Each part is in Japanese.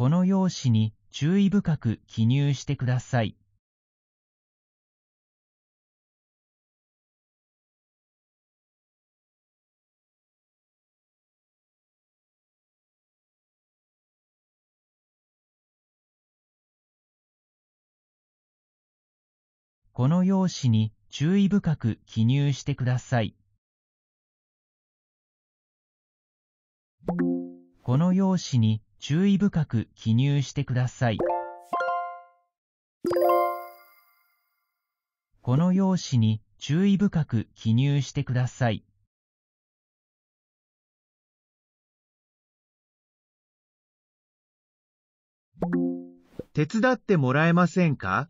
この用紙に注意深く記入してください。この用紙に注意深く記入してください。この用紙に注意深く記入してください。この用紙に注意深く記入してください。手伝ってもらえませんか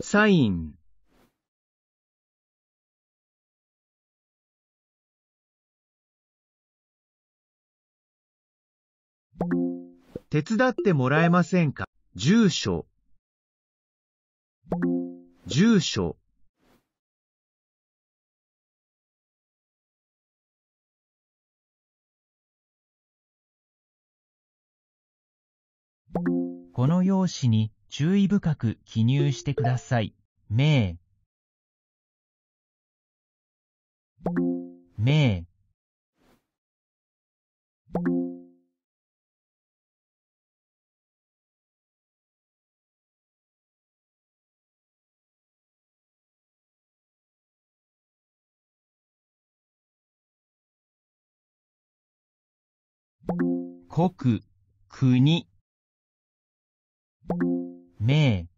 サイン手伝ってもらえませんか住所住所この用紙に注意深く記入してください。名名国、国、名、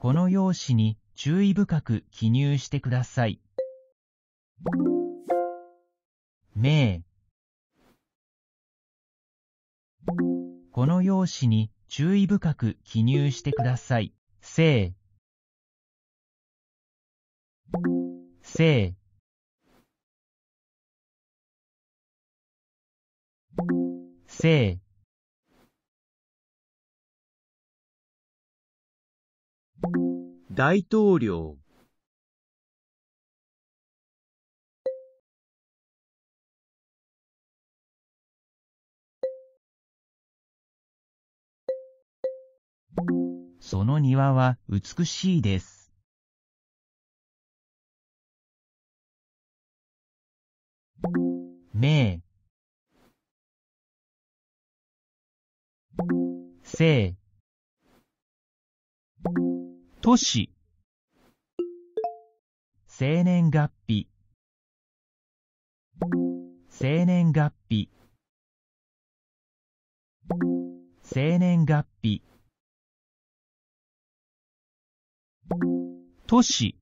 この用紙に注意深く記入してください。名この用紙に注意深く記入してください。性性性大統領その庭は美しいです。名姓都市生年月日生年月日生年月日都市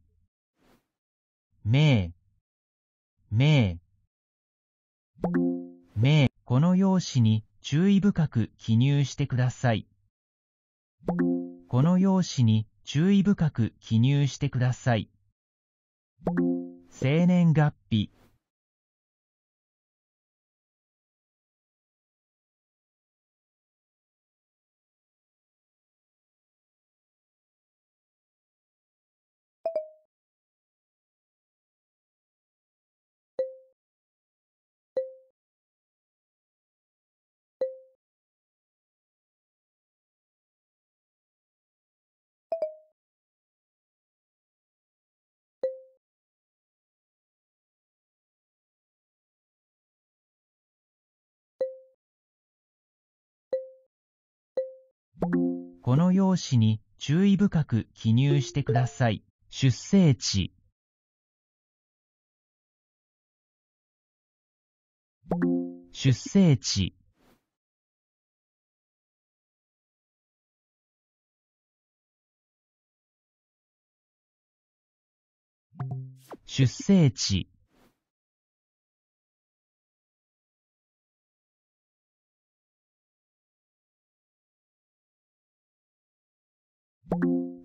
名名名この用紙に注意深く記入してください。この用紙に注意深く記入してください。生年月日この用紙に注意深く記入してください。出生地。出生地。出生地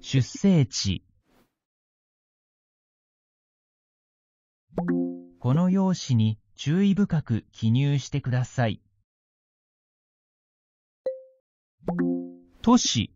出生地この用紙に注意深く記入してください。都市